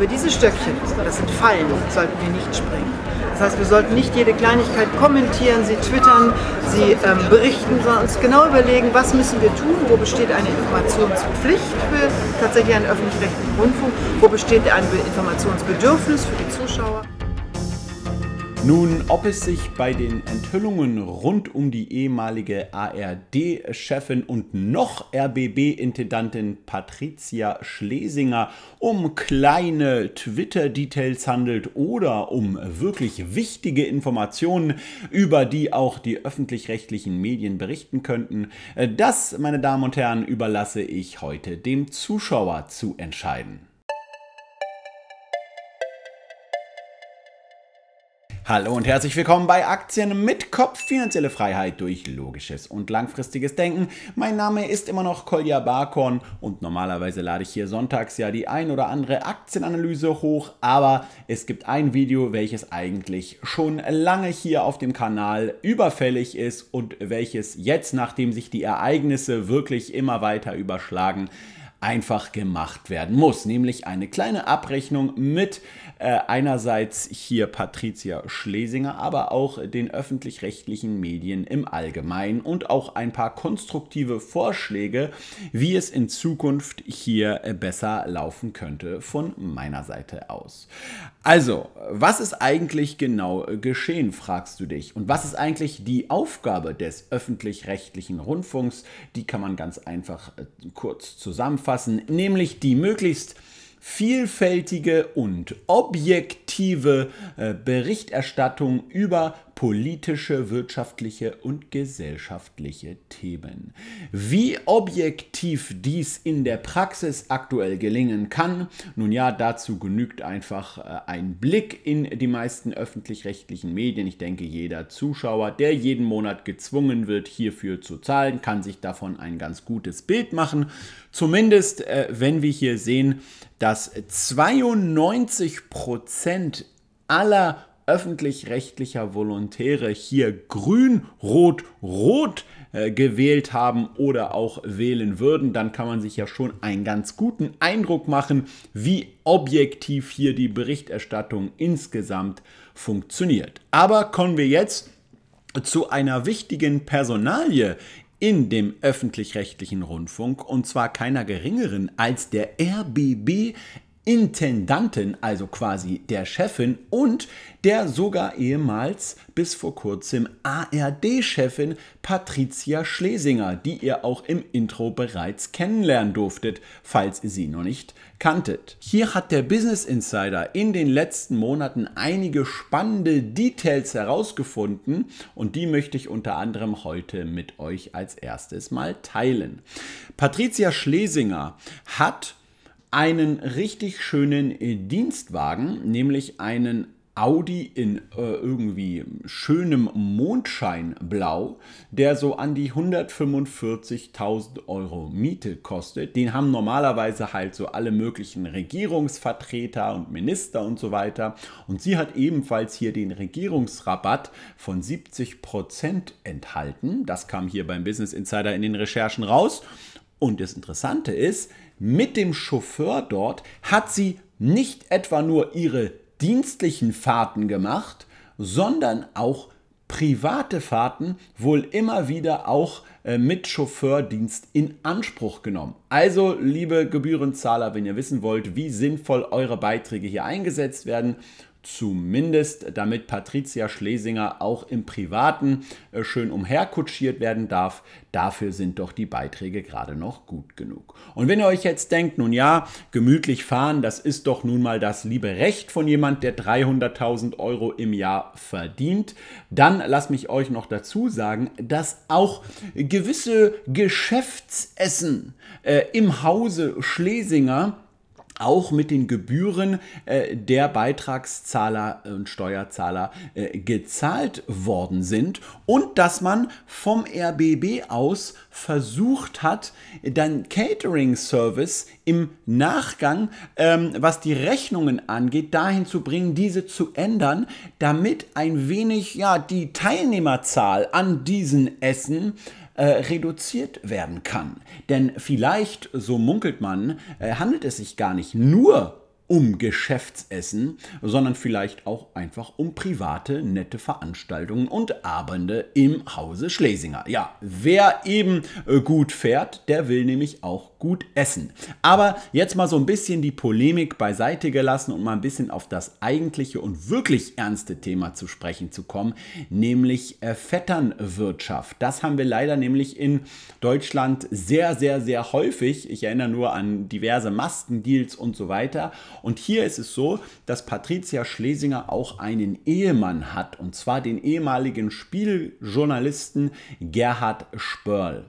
Über diese Stöckchen, das sind Fallen, sollten wir nicht springen. Das heißt, wir sollten nicht jede Kleinigkeit kommentieren, sie twittern, sie ähm, berichten, sondern uns genau überlegen, was müssen wir tun, wo besteht eine Informationspflicht für tatsächlich einen öffentlich-rechtlichen Rundfunk, wo besteht ein Informationsbedürfnis für die Zuschauer. Nun, ob es sich bei den Enthüllungen rund um die ehemalige ARD-Chefin und noch RBB-Intendantin Patricia Schlesinger um kleine Twitter-Details handelt oder um wirklich wichtige Informationen, über die auch die öffentlich-rechtlichen Medien berichten könnten, äh, das, meine Damen und Herren, überlasse ich heute dem Zuschauer zu entscheiden. Hallo und herzlich willkommen bei Aktien mit Kopf, finanzielle Freiheit durch logisches und langfristiges Denken. Mein Name ist immer noch Kolja Barkon und normalerweise lade ich hier sonntags ja die ein oder andere Aktienanalyse hoch, aber es gibt ein Video, welches eigentlich schon lange hier auf dem Kanal überfällig ist und welches jetzt, nachdem sich die Ereignisse wirklich immer weiter überschlagen, einfach gemacht werden muss, nämlich eine kleine Abrechnung mit äh, einerseits hier Patricia Schlesinger, aber auch den öffentlich-rechtlichen Medien im Allgemeinen und auch ein paar konstruktive Vorschläge, wie es in Zukunft hier äh, besser laufen könnte von meiner Seite aus. Also, was ist eigentlich genau äh, geschehen, fragst du dich? Und was ist eigentlich die Aufgabe des öffentlich-rechtlichen Rundfunks? Die kann man ganz einfach äh, kurz zusammenfassen fassen, nämlich die möglichst vielfältige und objektive äh, Berichterstattung über politische, wirtschaftliche und gesellschaftliche Themen. Wie objektiv dies in der Praxis aktuell gelingen kann, nun ja, dazu genügt einfach äh, ein Blick in die meisten öffentlich-rechtlichen Medien. Ich denke, jeder Zuschauer, der jeden Monat gezwungen wird, hierfür zu zahlen, kann sich davon ein ganz gutes Bild machen. Zumindest, äh, wenn wir hier sehen, dass 92 Prozent aller öffentlich-rechtlicher Volontäre hier grün, rot, rot äh, gewählt haben oder auch wählen würden, dann kann man sich ja schon einen ganz guten Eindruck machen, wie objektiv hier die Berichterstattung insgesamt funktioniert. Aber kommen wir jetzt zu einer wichtigen Personalie in dem öffentlich-rechtlichen Rundfunk und zwar keiner geringeren als der RBB Intendantin, also quasi der Chefin und der sogar ehemals bis vor kurzem ARD-Chefin Patricia Schlesinger, die ihr auch im Intro bereits kennenlernen durftet, falls ihr sie noch nicht kanntet. Hier hat der Business Insider in den letzten Monaten einige spannende Details herausgefunden und die möchte ich unter anderem heute mit euch als erstes mal teilen. Patricia Schlesinger hat einen richtig schönen äh, Dienstwagen, nämlich einen Audi in äh, irgendwie schönem Mondscheinblau, der so an die 145.000 Euro Miete kostet. Den haben normalerweise halt so alle möglichen Regierungsvertreter und Minister und so weiter. Und sie hat ebenfalls hier den Regierungsrabatt von 70% Prozent enthalten. Das kam hier beim Business Insider in den Recherchen raus. Und das Interessante ist, mit dem Chauffeur dort hat sie nicht etwa nur ihre dienstlichen Fahrten gemacht, sondern auch private Fahrten wohl immer wieder auch äh, mit Chauffeurdienst in Anspruch genommen. Also, liebe Gebührenzahler, wenn ihr wissen wollt, wie sinnvoll eure Beiträge hier eingesetzt werden zumindest damit Patricia Schlesinger auch im Privaten äh, schön umherkutschiert werden darf. Dafür sind doch die Beiträge gerade noch gut genug. Und wenn ihr euch jetzt denkt, nun ja, gemütlich fahren, das ist doch nun mal das liebe Recht von jemand, der 300.000 Euro im Jahr verdient, dann lasst mich euch noch dazu sagen, dass auch gewisse Geschäftsessen äh, im Hause Schlesinger auch mit den Gebühren äh, der Beitragszahler und Steuerzahler äh, gezahlt worden sind und dass man vom RBB aus versucht hat, dann Catering-Service im Nachgang, ähm, was die Rechnungen angeht, dahin zu bringen, diese zu ändern, damit ein wenig ja, die Teilnehmerzahl an diesen Essen äh, reduziert werden kann. Denn vielleicht, so munkelt man, äh, handelt es sich gar nicht nur um Geschäftsessen, sondern vielleicht auch einfach um private, nette Veranstaltungen und Abende im Hause Schlesinger. Ja, wer eben äh, gut fährt, der will nämlich auch gut essen. Aber jetzt mal so ein bisschen die Polemik beiseite gelassen und mal ein bisschen auf das eigentliche und wirklich ernste Thema zu sprechen zu kommen, nämlich äh, Vetternwirtschaft. Das haben wir leider nämlich in Deutschland sehr, sehr, sehr häufig. Ich erinnere nur an diverse Maskendeals und so weiter. Und hier ist es so, dass Patricia Schlesinger auch einen Ehemann hat, und zwar den ehemaligen Spieljournalisten Gerhard Spörl.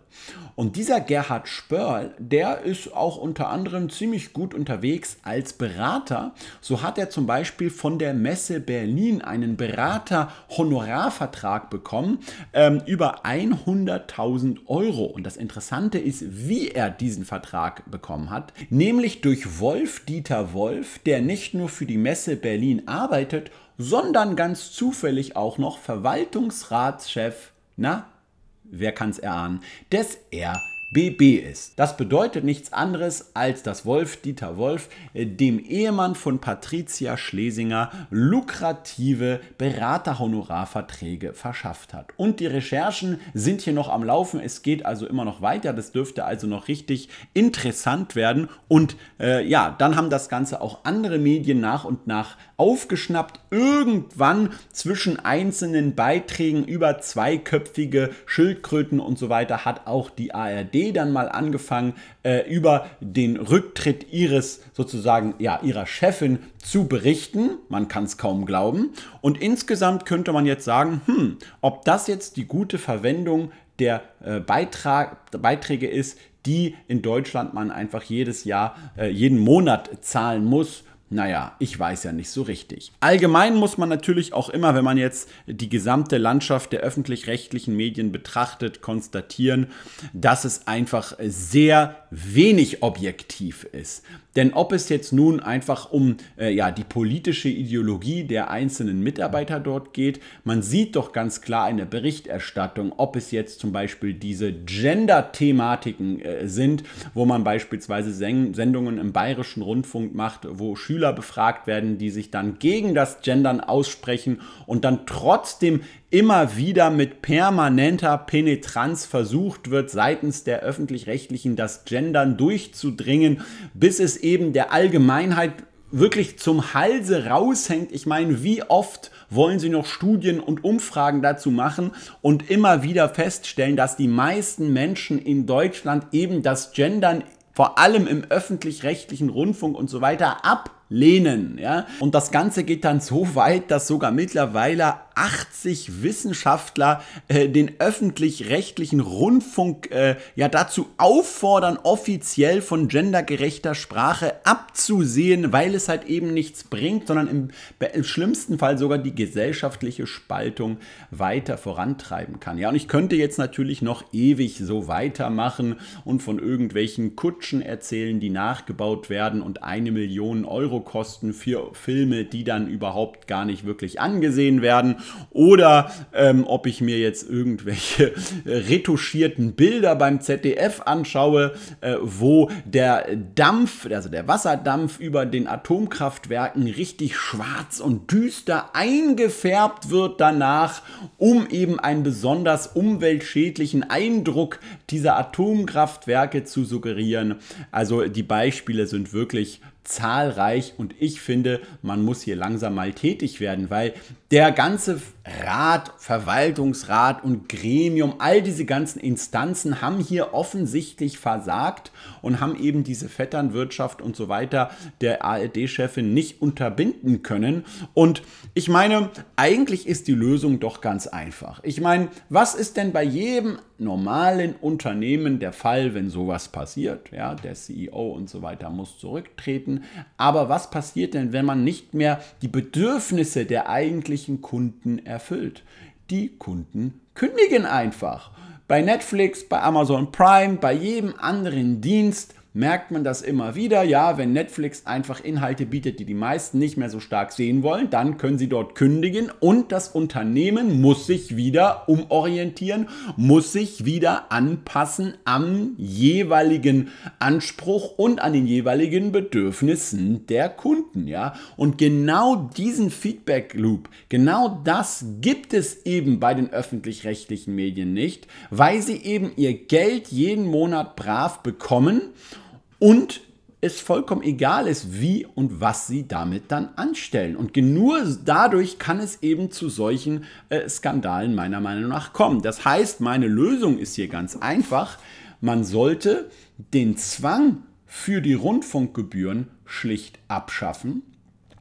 Und dieser Gerhard Spörl, der ist auch unter anderem ziemlich gut unterwegs als Berater. So hat er zum Beispiel von der Messe Berlin einen Berater-Honorarvertrag bekommen ähm, über 100.000 Euro. Und das Interessante ist, wie er diesen Vertrag bekommen hat, nämlich durch Wolf Dieter Wolf, der nicht nur für die Messe Berlin arbeitet, sondern ganz zufällig auch noch Verwaltungsratschef na, wer kann es erahnen, des R BB ist. Das bedeutet nichts anderes als dass Wolf Dieter Wolf äh, dem Ehemann von Patricia Schlesinger lukrative Beraterhonorarverträge verschafft hat. Und die Recherchen sind hier noch am Laufen. Es geht also immer noch weiter. Das dürfte also noch richtig interessant werden. Und äh, ja, dann haben das Ganze auch andere Medien nach und nach aufgeschnappt. Irgendwann zwischen einzelnen Beiträgen über zweiköpfige Schildkröten und so weiter hat auch die ARD SPD dann mal angefangen, äh, über den Rücktritt ihres sozusagen, ja, ihrer Chefin zu berichten. Man kann es kaum glauben. Und insgesamt könnte man jetzt sagen, hm, ob das jetzt die gute Verwendung der äh, Beitrag, Beiträge ist, die in Deutschland man einfach jedes Jahr, äh, jeden Monat zahlen muss naja, ich weiß ja nicht so richtig. Allgemein muss man natürlich auch immer, wenn man jetzt die gesamte Landschaft der öffentlich-rechtlichen Medien betrachtet, konstatieren, dass es einfach sehr wenig objektiv ist. Denn ob es jetzt nun einfach um äh, ja, die politische Ideologie der einzelnen Mitarbeiter dort geht, man sieht doch ganz klar in der Berichterstattung, ob es jetzt zum Beispiel diese Gender-Thematiken äh, sind, wo man beispielsweise Sen Sendungen im bayerischen Rundfunk macht, wo Schüler Schüler befragt werden, die sich dann gegen das Gendern aussprechen und dann trotzdem immer wieder mit permanenter Penetranz versucht wird, seitens der öffentlich-rechtlichen das Gendern durchzudringen, bis es eben der Allgemeinheit wirklich zum Halse raushängt. Ich meine, wie oft wollen sie noch Studien und Umfragen dazu machen und immer wieder feststellen, dass die meisten Menschen in Deutschland eben das Gendern vor allem im öffentlich-rechtlichen Rundfunk und so weiter ab lehnen. Ja? Und das Ganze geht dann so weit, dass sogar mittlerweile 80 Wissenschaftler äh, den öffentlich-rechtlichen Rundfunk äh, ja dazu auffordern, offiziell von gendergerechter Sprache abzusehen, weil es halt eben nichts bringt, sondern im, im schlimmsten Fall sogar die gesellschaftliche Spaltung weiter vorantreiben kann. Ja, und ich könnte jetzt natürlich noch ewig so weitermachen und von irgendwelchen Kutschen erzählen, die nachgebaut werden und eine Million Euro kosten für Filme, die dann überhaupt gar nicht wirklich angesehen werden oder ähm, ob ich mir jetzt irgendwelche äh, retuschierten Bilder beim ZDF anschaue, äh, wo der Dampf, also der Wasserdampf über den Atomkraftwerken richtig schwarz und düster eingefärbt wird danach, um eben einen besonders umweltschädlichen Eindruck dieser Atomkraftwerke zu suggerieren. Also die Beispiele sind wirklich zahlreich und ich finde, man muss hier langsam mal tätig werden, weil der ganze Rat, Verwaltungsrat und Gremium, all diese ganzen Instanzen haben hier offensichtlich versagt und haben eben diese Vetternwirtschaft und so weiter der ARD-Chefin nicht unterbinden können. Und ich meine, eigentlich ist die Lösung doch ganz einfach. Ich meine, was ist denn bei jedem normalen Unternehmen der Fall, wenn sowas passiert? Ja, der CEO und so weiter muss zurücktreten. Aber was passiert denn, wenn man nicht mehr die Bedürfnisse der eigentlichen Kunden erfüllt. Die Kunden kündigen einfach. Bei Netflix, bei Amazon Prime, bei jedem anderen Dienst merkt man das immer wieder. Ja, wenn Netflix einfach Inhalte bietet, die die meisten nicht mehr so stark sehen wollen, dann können sie dort kündigen und das Unternehmen muss sich wieder umorientieren, muss sich wieder anpassen am jeweiligen Anspruch und an den jeweiligen Bedürfnissen der Kunden. Ja, und genau diesen Feedback Loop, genau das gibt es eben bei den öffentlich-rechtlichen Medien nicht, weil sie eben ihr Geld jeden Monat brav bekommen und es vollkommen egal ist, wie und was sie damit dann anstellen. Und nur dadurch kann es eben zu solchen äh, Skandalen meiner Meinung nach kommen. Das heißt, meine Lösung ist hier ganz einfach. Man sollte den Zwang für die Rundfunkgebühren schlicht abschaffen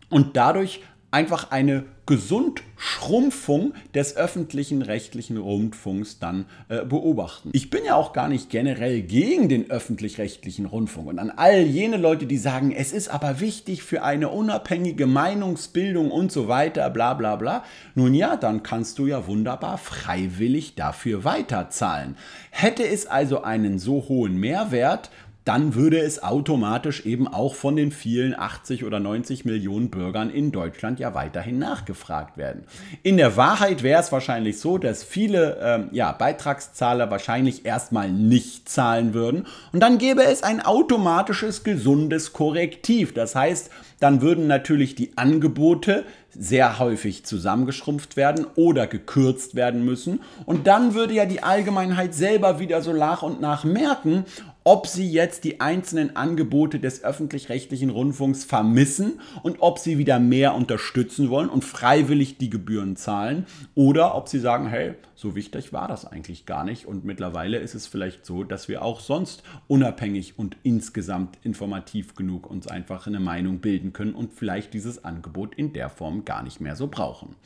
und dadurch einfach eine Gesundschrumpfung des öffentlichen rechtlichen Rundfunks dann äh, beobachten. Ich bin ja auch gar nicht generell gegen den öffentlich-rechtlichen Rundfunk und an all jene Leute, die sagen, es ist aber wichtig für eine unabhängige Meinungsbildung und so weiter, bla bla bla. Nun ja, dann kannst du ja wunderbar freiwillig dafür weiterzahlen. Hätte es also einen so hohen Mehrwert, dann würde es automatisch eben auch von den vielen 80 oder 90 Millionen Bürgern in Deutschland ja weiterhin nachgefragt werden. In der Wahrheit wäre es wahrscheinlich so, dass viele ähm, ja, Beitragszahler wahrscheinlich erstmal nicht zahlen würden und dann gäbe es ein automatisches gesundes Korrektiv. Das heißt, dann würden natürlich die Angebote sehr häufig zusammengeschrumpft werden oder gekürzt werden müssen. Und dann würde ja die Allgemeinheit selber wieder so nach und nach merken, ob sie jetzt die einzelnen Angebote des öffentlich-rechtlichen Rundfunks vermissen und ob sie wieder mehr unterstützen wollen und freiwillig die Gebühren zahlen oder ob sie sagen, hey, so wichtig war das eigentlich gar nicht. Und mittlerweile ist es vielleicht so, dass wir auch sonst unabhängig und insgesamt informativ genug uns einfach eine Meinung bilden können und vielleicht dieses Angebot in der Form gar nicht mehr so brauchen.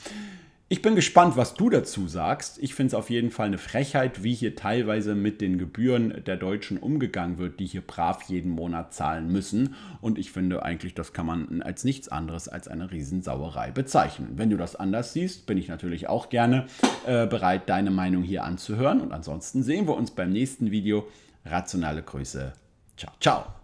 Ich bin gespannt, was du dazu sagst. Ich finde es auf jeden Fall eine Frechheit, wie hier teilweise mit den Gebühren der Deutschen umgegangen wird, die hier brav jeden Monat zahlen müssen. Und ich finde eigentlich, das kann man als nichts anderes als eine Riesensauerei bezeichnen. Wenn du das anders siehst, bin ich natürlich auch gerne äh, bereit, deine Meinung hier anzuhören. Und ansonsten sehen wir uns beim nächsten Video. Rationale Grüße. Ciao, ciao.